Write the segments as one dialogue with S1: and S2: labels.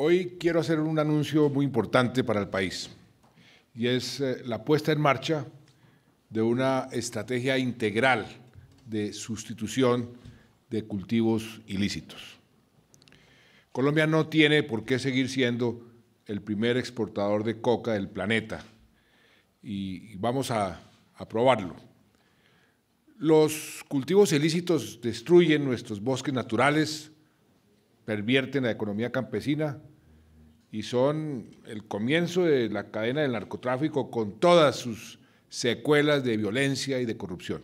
S1: Hoy quiero hacer un anuncio muy importante para el país y es eh, la puesta en marcha de una estrategia integral de sustitución de cultivos ilícitos. Colombia no tiene por qué seguir siendo el primer exportador de coca del planeta y vamos a, probarlo. Los cultivos ilícitos destruyen nuestros bosques naturales, pervierten la economía campesina y son el comienzo de la cadena del narcotráfico con todas sus secuelas de violencia y de corrupción.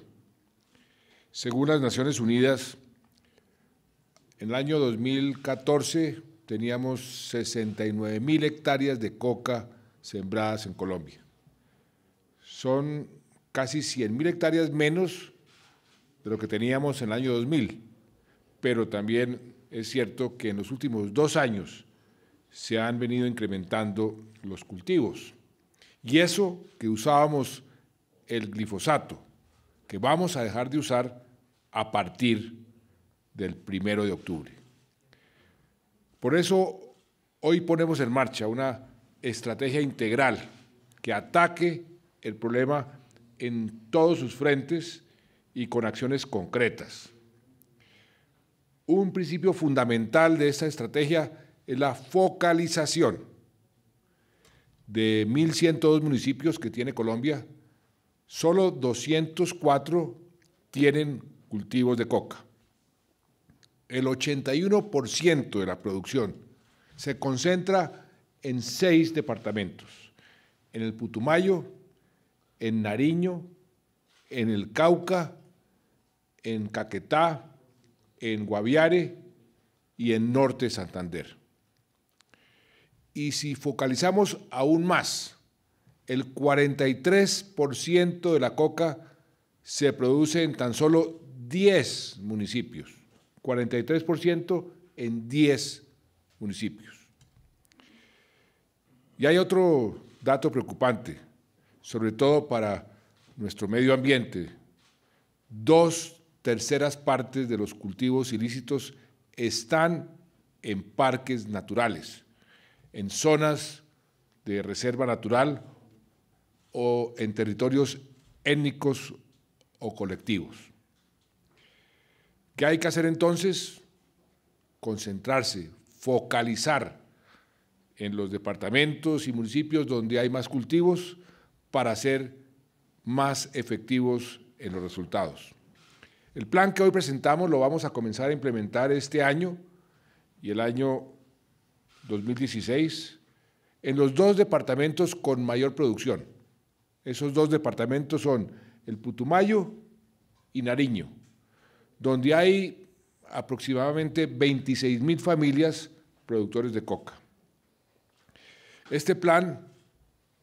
S1: Según las Naciones Unidas, en el año 2014 teníamos 69 mil hectáreas de coca sembradas en Colombia. Son casi 100 mil hectáreas menos de lo que teníamos en el año 2000, pero también es cierto que en los últimos dos años se han venido incrementando los cultivos. Y eso que usábamos el glifosato, que vamos a dejar de usar a partir de del primero de octubre. Por eso hoy ponemos en marcha una estrategia integral que ataque el problema en todos sus frentes y con acciones concretas. Un principio fundamental de esta estrategia es la focalización de 1.102 municipios que tiene Colombia, solo 204 tienen cultivos de coca el 81% de la producción se concentra en seis departamentos, en el Putumayo, en Nariño, en el Cauca, en Caquetá, en Guaviare y en Norte Santander. Y si focalizamos aún más, el 43% de la coca se produce en tan solo 10 municipios 43% en 10 municipios. Y hay otro dato preocupante, sobre todo para nuestro medio ambiente. Dos terceras partes de los cultivos ilícitos están en parques naturales, en zonas de reserva natural o en territorios étnicos o colectivos. ¿Qué hay que hacer entonces? Concentrarse, focalizar en los departamentos y municipios donde hay más cultivos para ser más efectivos en los resultados. El plan que hoy presentamos lo vamos a comenzar a implementar este año y el año 2016 en los dos departamentos con mayor producción. Esos dos departamentos son el Putumayo y Nariño donde hay aproximadamente 26.000 mil familias productores de coca. Este plan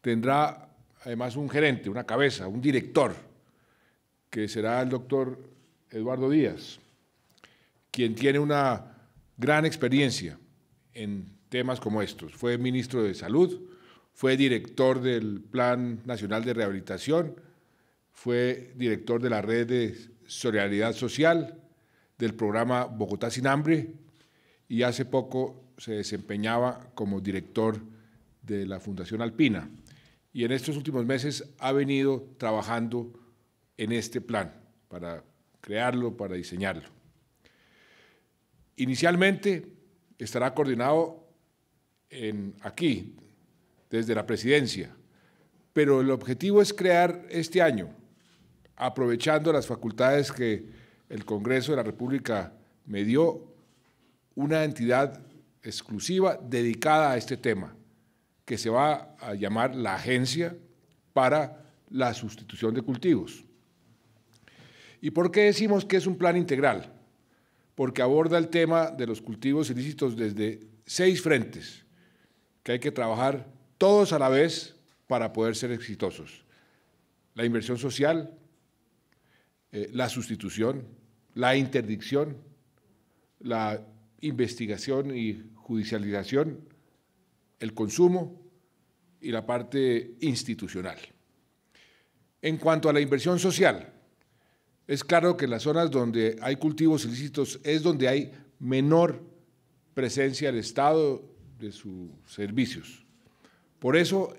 S1: tendrá además un gerente, una cabeza, un director, que será el doctor Eduardo Díaz, quien tiene una gran experiencia en temas como estos. Fue ministro de Salud, fue director del Plan Nacional de Rehabilitación, fue director de la red de Solidaridad Social, del programa Bogotá sin Hambre, y hace poco se desempeñaba como director de la Fundación Alpina. Y en estos últimos meses ha venido trabajando en este plan para crearlo, para diseñarlo. Inicialmente estará coordinado en, aquí, desde la presidencia, pero el objetivo es crear este año aprovechando las facultades que el Congreso de la República me dio, una entidad exclusiva dedicada a este tema, que se va a llamar la Agencia para la Sustitución de Cultivos. ¿Y por qué decimos que es un plan integral? Porque aborda el tema de los cultivos ilícitos desde seis frentes, que hay que trabajar todos a la vez para poder ser exitosos. La inversión social, eh, la sustitución, la interdicción, la investigación y judicialización, el consumo y la parte institucional. En cuanto a la inversión social, es claro que en las zonas donde hay cultivos ilícitos es donde hay menor presencia del Estado de sus servicios. Por eso,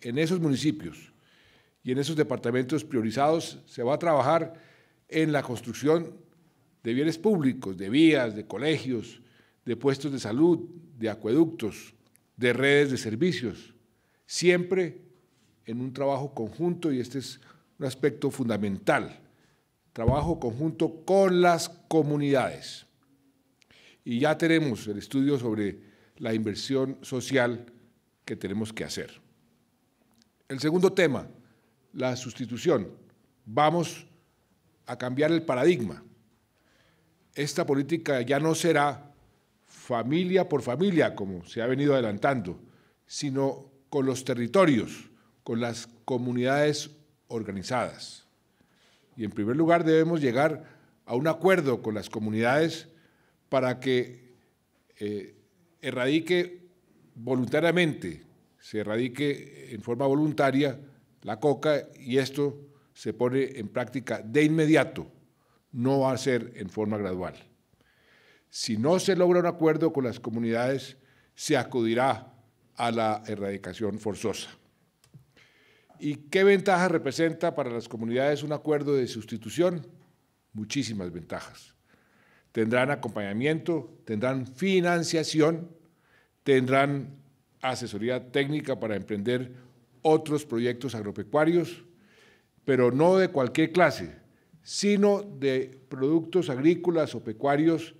S1: en esos municipios y en esos departamentos priorizados se va a trabajar en la construcción de bienes públicos, de vías, de colegios, de puestos de salud, de acueductos, de redes de servicios, siempre en un trabajo conjunto y este es un aspecto fundamental, trabajo conjunto con las comunidades. Y ya tenemos el estudio sobre la inversión social que tenemos que hacer. El segundo tema, la sustitución. Vamos a cambiar el paradigma. Esta política ya no será familia por familia, como se ha venido adelantando, sino con los territorios, con las comunidades organizadas. Y en primer lugar debemos llegar a un acuerdo con las comunidades para que eh, erradique voluntariamente, se erradique en forma voluntaria la coca y esto se pone en práctica de inmediato, no va a ser en forma gradual. Si no se logra un acuerdo con las comunidades, se acudirá a la erradicación forzosa. ¿Y qué ventaja representa para las comunidades un acuerdo de sustitución? Muchísimas ventajas. Tendrán acompañamiento, tendrán financiación, tendrán asesoría técnica para emprender otros proyectos agropecuarios, pero no de cualquier clase, sino de productos agrícolas o pecuarios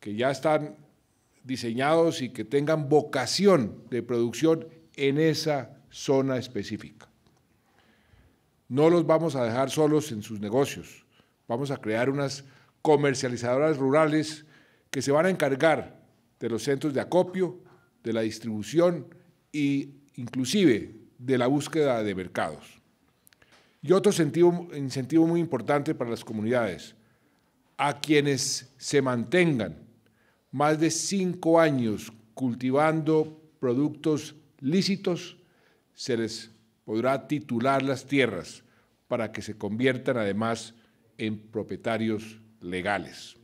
S1: que ya están diseñados y que tengan vocación de producción en esa zona específica. No los vamos a dejar solos en sus negocios. Vamos a crear unas comercializadoras rurales que se van a encargar de los centros de acopio, de la distribución e inclusive de la búsqueda de mercados. Y otro incentivo, incentivo muy importante para las comunidades, a quienes se mantengan más de cinco años cultivando productos lícitos, se les podrá titular las tierras para que se conviertan además en propietarios legales.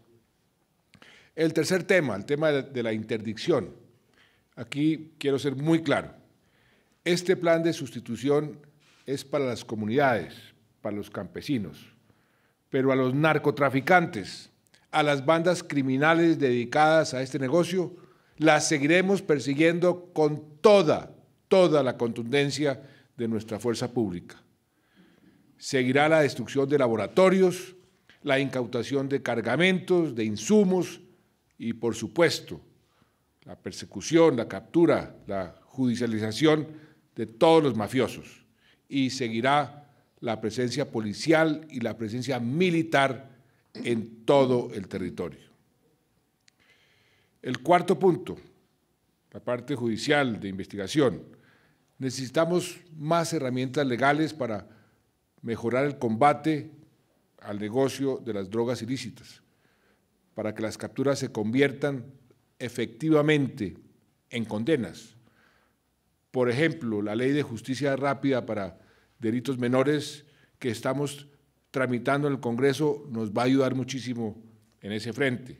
S1: El tercer tema, el tema de la interdicción. Aquí quiero ser muy claro. Este plan de sustitución es para las comunidades, para los campesinos, pero a los narcotraficantes, a las bandas criminales dedicadas a este negocio, las seguiremos persiguiendo con toda, toda la contundencia de nuestra fuerza pública. Seguirá la destrucción de laboratorios, la incautación de cargamentos, de insumos y, por supuesto, la persecución, la captura, la judicialización de todos los mafiosos y seguirá la presencia policial y la presencia militar en todo el territorio. El cuarto punto, la parte judicial de investigación. Necesitamos más herramientas legales para mejorar el combate al negocio de las drogas ilícitas, para que las capturas se conviertan efectivamente en condenas por ejemplo, la ley de justicia rápida para delitos menores que estamos tramitando en el Congreso nos va a ayudar muchísimo en ese frente.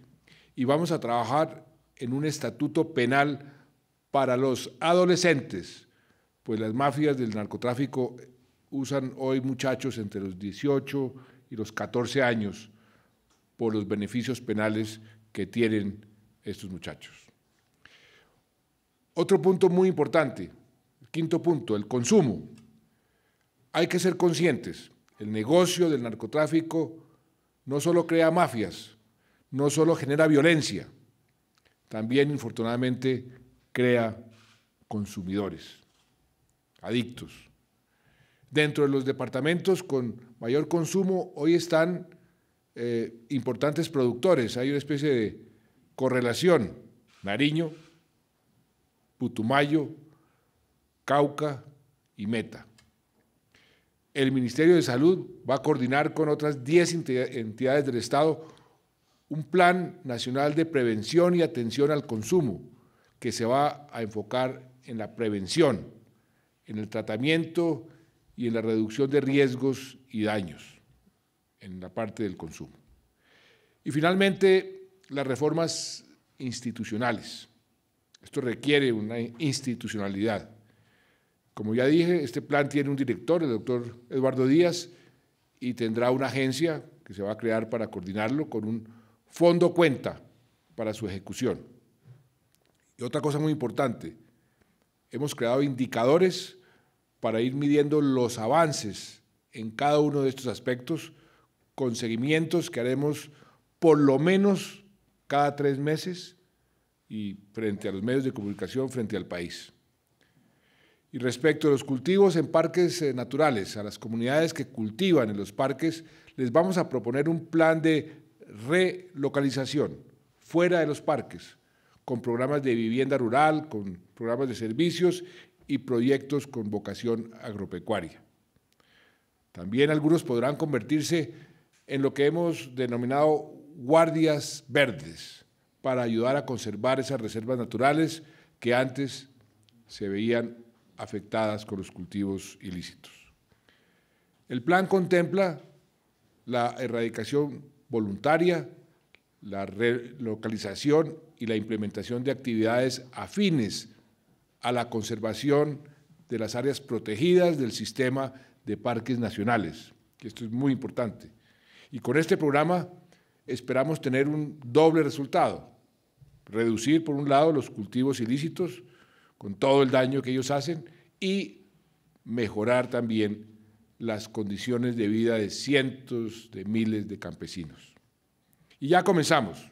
S1: Y vamos a trabajar en un estatuto penal para los adolescentes, pues las mafias del narcotráfico usan hoy muchachos entre los 18 y los 14 años por los beneficios penales que tienen estos muchachos. Otro punto muy importante, Quinto punto, el consumo. Hay que ser conscientes. El negocio del narcotráfico no solo crea mafias, no solo genera violencia, también infortunadamente crea consumidores, adictos. Dentro de los departamentos con mayor consumo hoy están eh, importantes productores, hay una especie de correlación, Nariño, Putumayo, Cauca y Meta. El Ministerio de Salud va a coordinar con otras 10 entidades del Estado un plan nacional de prevención y atención al consumo que se va a enfocar en la prevención, en el tratamiento y en la reducción de riesgos y daños en la parte del consumo. Y finalmente, las reformas institucionales. Esto requiere una institucionalidad. Como ya dije, este plan tiene un director, el doctor Eduardo Díaz, y tendrá una agencia que se va a crear para coordinarlo con un fondo cuenta para su ejecución. Y otra cosa muy importante, hemos creado indicadores para ir midiendo los avances en cada uno de estos aspectos con seguimientos que haremos por lo menos cada tres meses y frente a los medios de comunicación, frente al país. Y respecto a los cultivos en parques eh, naturales, a las comunidades que cultivan en los parques, les vamos a proponer un plan de relocalización fuera de los parques, con programas de vivienda rural, con programas de servicios y proyectos con vocación agropecuaria. También algunos podrán convertirse en lo que hemos denominado guardias verdes para ayudar a conservar esas reservas naturales que antes se veían afectadas con los cultivos ilícitos. El plan contempla la erradicación voluntaria, la relocalización y la implementación de actividades afines a la conservación de las áreas protegidas del sistema de parques nacionales, que esto es muy importante. Y con este programa esperamos tener un doble resultado, reducir por un lado los cultivos ilícitos con todo el daño que ellos hacen y mejorar también las condiciones de vida de cientos de miles de campesinos. Y ya comenzamos.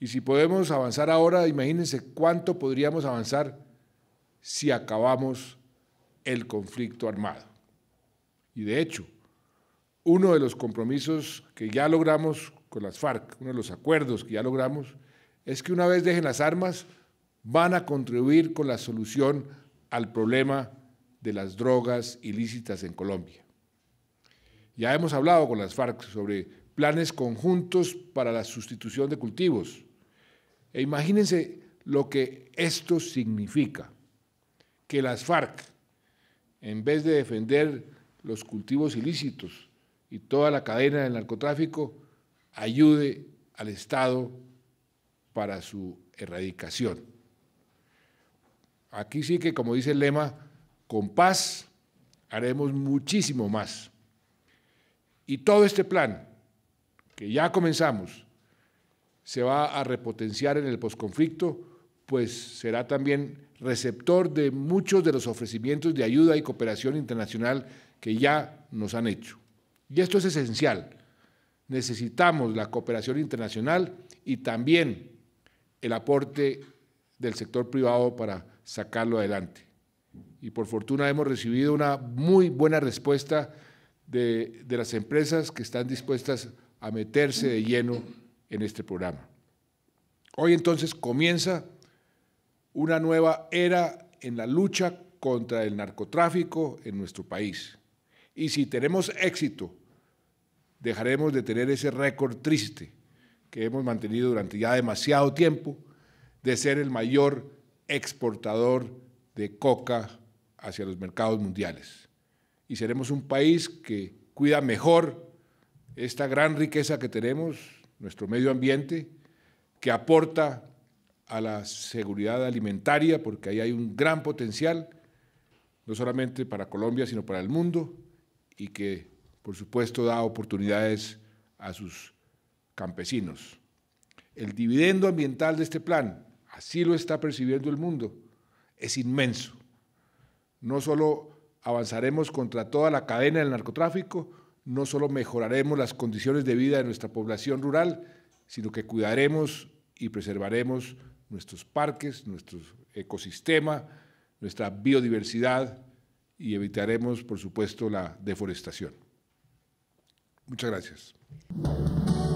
S1: Y si podemos avanzar ahora, imagínense cuánto podríamos avanzar si acabamos el conflicto armado. Y de hecho, uno de los compromisos que ya logramos con las FARC, uno de los acuerdos que ya logramos, es que una vez dejen las armas, van a contribuir con la solución al problema de las drogas ilícitas en Colombia. Ya hemos hablado con las FARC sobre planes conjuntos para la sustitución de cultivos. E imagínense lo que esto significa, que las FARC, en vez de defender los cultivos ilícitos y toda la cadena del narcotráfico, ayude al Estado para su erradicación. Aquí sí que, como dice el lema, con paz haremos muchísimo más. Y todo este plan, que ya comenzamos, se va a repotenciar en el posconflicto, pues será también receptor de muchos de los ofrecimientos de ayuda y cooperación internacional que ya nos han hecho. Y esto es esencial. Necesitamos la cooperación internacional y también el aporte del sector privado para sacarlo adelante. Y por fortuna hemos recibido una muy buena respuesta de, de las empresas que están dispuestas a meterse de lleno en este programa. Hoy entonces comienza una nueva era en la lucha contra el narcotráfico en nuestro país. Y si tenemos éxito, dejaremos de tener ese récord triste que hemos mantenido durante ya demasiado tiempo de ser el mayor exportador de coca hacia los mercados mundiales. Y seremos un país que cuida mejor esta gran riqueza que tenemos, nuestro medio ambiente, que aporta a la seguridad alimentaria, porque ahí hay un gran potencial, no solamente para Colombia, sino para el mundo, y que, por supuesto, da oportunidades a sus campesinos. El dividendo ambiental de este plan así lo está percibiendo el mundo, es inmenso. No solo avanzaremos contra toda la cadena del narcotráfico, no solo mejoraremos las condiciones de vida de nuestra población rural, sino que cuidaremos y preservaremos nuestros parques, nuestro ecosistema, nuestra biodiversidad y evitaremos, por supuesto, la deforestación. Muchas gracias.